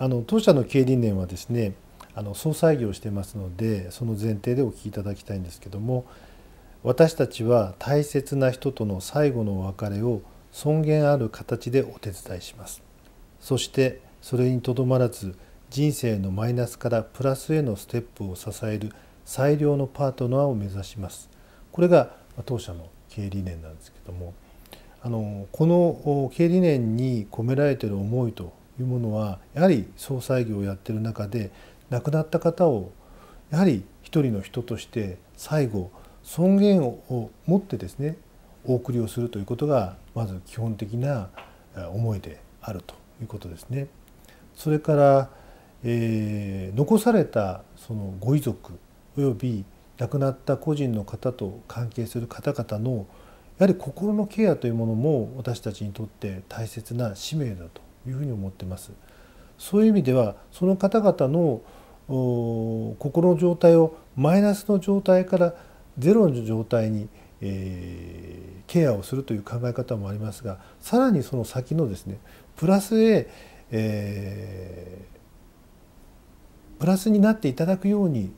あの当社の経営理念はですねあの総裁業してますのでその前提でお聞きいただきたいんですけども私たちは大切な人との最後のお別れを尊厳ある形でお手伝いしますそしてそれにとどまらず人生のマイナスからプラスへのステップを支える最良のパートナーを目指しますこれが当社の経営理念なんですけどもあのこの経営理念に込められている思いというものはやはり葬祭業をやってる中で亡くなった方をやはり一人の人として最後尊厳を持ってですねお送りをするということがまず基本的な思いであるということですね。それから、えー、残されたそのご遺族および亡くなった個人の方と関係する方々のやはり心のケアというものも私たちにとって大切な使命だというふうに思ってます。そういう意味ではその方々の心の状態をマイナスの状態からゼロの状態に、えー、ケアをするという考え方もありますがさらにその先のですねプラスへ、えー、プラスになっていただくように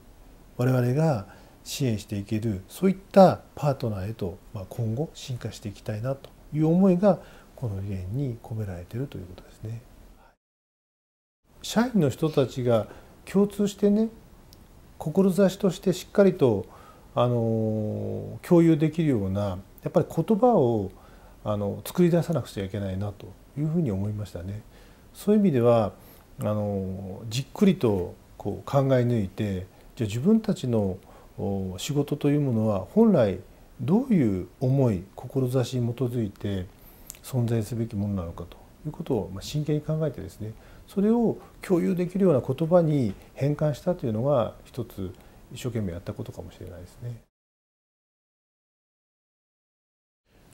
我々が支援していけるそういったパートナーへと、まあ、今後進化していきたいなという思いがこの理念に込められているということですね。社員の人たちが共通してね志としてしっかりとあの共有できるようなやっぱり言葉をあの作り出さなくちゃいけないなというふうに思いましたね。そういう意味ではあのじっくりとこう考え抜いてじゃあ自分たちの仕事というものは本来どういう思い志に基づいて存在すべきものなのかということを真剣に考えてですねそれを共有できるような言葉に変換したというのが一つ一生懸命やったことかもしれないですね。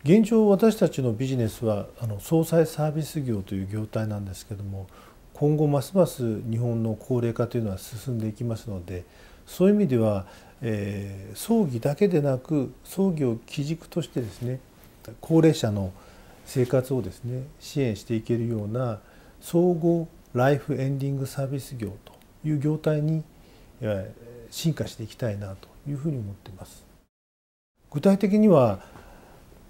現状私たちのビジネスはあの総裁サービス業という業態なんですけれども今後ますます日本の高齢化というのは進んでいきますのでそういう意味では、えー、葬儀だけでなく葬儀を基軸としてですね高齢者の生活をですね支援していけるような総合ライフエンディングサービス業という業態に進化していきたいなというふうに思っています。具体的には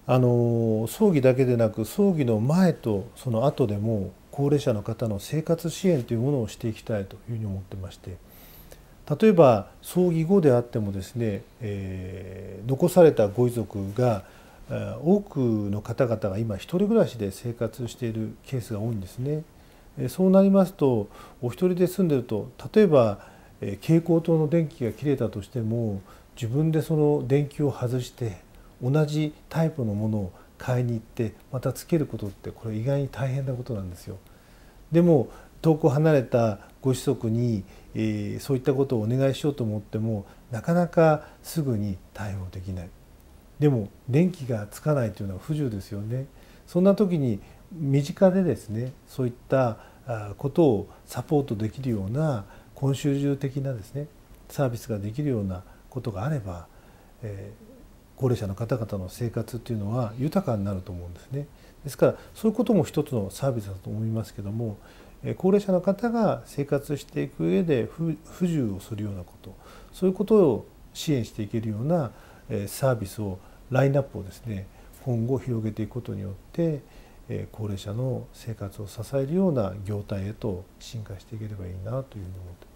あの葬儀だけでなく葬儀の前とその後でも高齢者の方の生活支援というものをしていきたいというふうに思ってまして例えば葬儀後であってもですね、えー、残されたご遺族が多くの方々が今一人暮らしで生活しているケースが多いんですね。そうなりますとお一人で住んでると例えば蛍光灯の電気が切れたとしても自分でその電球を外して同じタイプのものを買いに行ってまたつけることってこれ意外に大変なことなんですよ。でも遠く離れたご子息に、えー、そういったことをお願いしようと思ってもなかなかすぐに対応できない。でも電気がつかないというのは不自由ですよねそんな時に身近でですねそういったことをサポートできるような今週中的なですねサービスができるようなことがあれば、えー、高齢者の方々の生活っていうのは豊かになると思うんですね。ですからそういうことも一つのサービスだと思いますけども、え高齢者の方が生活していく上で不自由をするようなことそういうことを支援していけるようなサービスをラインナップをですね今後広げていくことによって高齢者の生活を支えるような業態へと進化していければいいなというふうに思ってます。